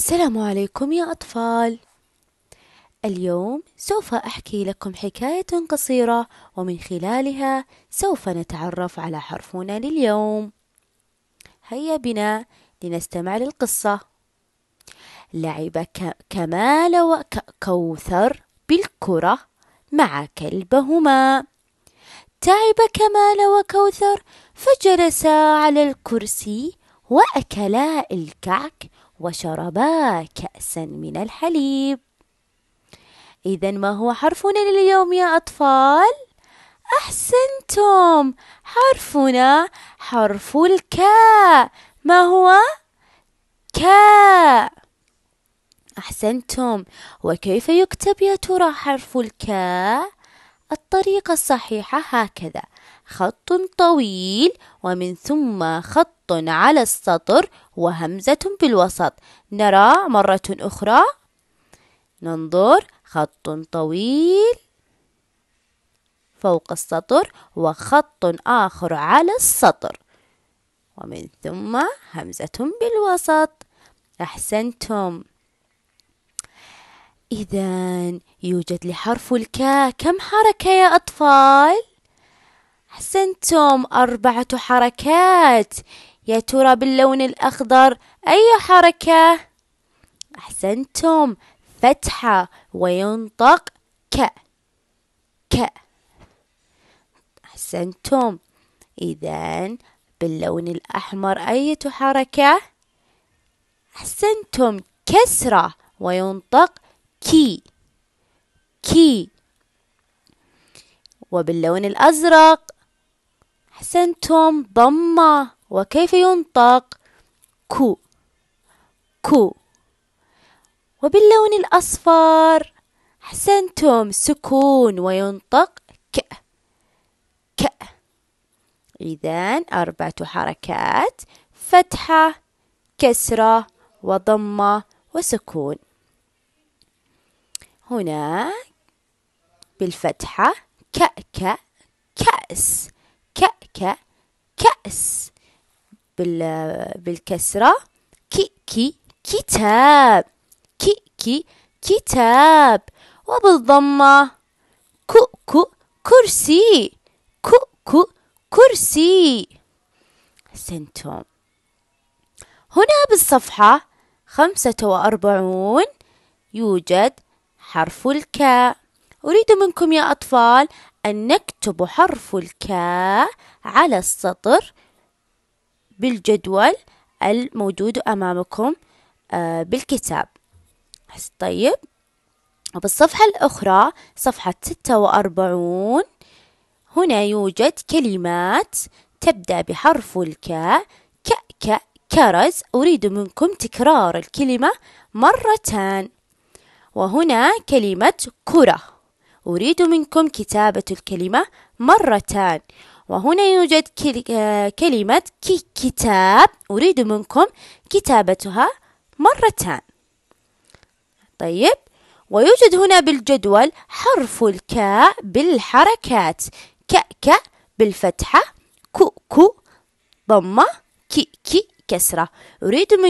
السلام عليكم يا أطفال اليوم سوف أحكي لكم حكاية قصيرة ومن خلالها سوف نتعرف على حرفنا لليوم هيا بنا لنستمع للقصة لعب كمال وكوثر بالكرة مع كلبهما تعب كمال وكوثر فجلسا على الكرسي وأكلا الكعك وشربا كأسا من الحليب إذا ما هو حرفنا لليوم يا أطفال؟ أحسنتم حرفنا حرف الكاء ما هو؟ كاء أحسنتم وكيف يكتب يا ترى حرف الكاء؟ الطريقة الصحيحة هكذا خط طويل ومن ثم خط على السطر وهمزة بالوسط نرى مرة أخرى ننظر خط طويل فوق السطر وخط آخر على السطر ومن ثم همزة بالوسط أحسنتم إذا يوجد لحرف الكاء كم حركة يا أطفال؟ أحسنتم أربعة حركات يا ترى باللون الأخضر أي حركة؟ أحسنتم فتحة وينطق ك ك أحسنتم إذا باللون الأحمر أية حركة؟ أحسنتم كسرة وينطق كي كي وباللون الأزرق أحسنتم ضمة وكيف ينطق كو كو وباللون الأصفر أحسنتم سكون وينطق ك ك إذا أربعة حركات فتحة كسرة وضمة وسكون هنا بالفتحة كأك كأس كأك كأس بالكسرة كيكي كتاب كيكي كتاب وبالضمة كؤكؤ كرسي كؤكؤ كرسي أحسنتم هنا بالصفحة خمسة وأربعون يوجد حرف الكاء أريد منكم يا أطفال أن نكتب حرف الكاء على السطر بالجدول الموجود أمامكم آه، بالكتاب طيب وبالصفحة الأخرى صفحة ستة وأربعون هنا يوجد كلمات تبدأ بحرف الكاء ك كرز أريد منكم تكرار الكلمة مرتان وهنا كلمة كرة أريد منكم كتابة الكلمة مرتان وهنا يوجد آه، كلمة كتاب أريد منكم كتابتها مرتان طيب ويوجد هنا بالجدول حرف الكاء بالحركات كأك بالفتحة كؤكو ضمة كي كي كسرة أريد من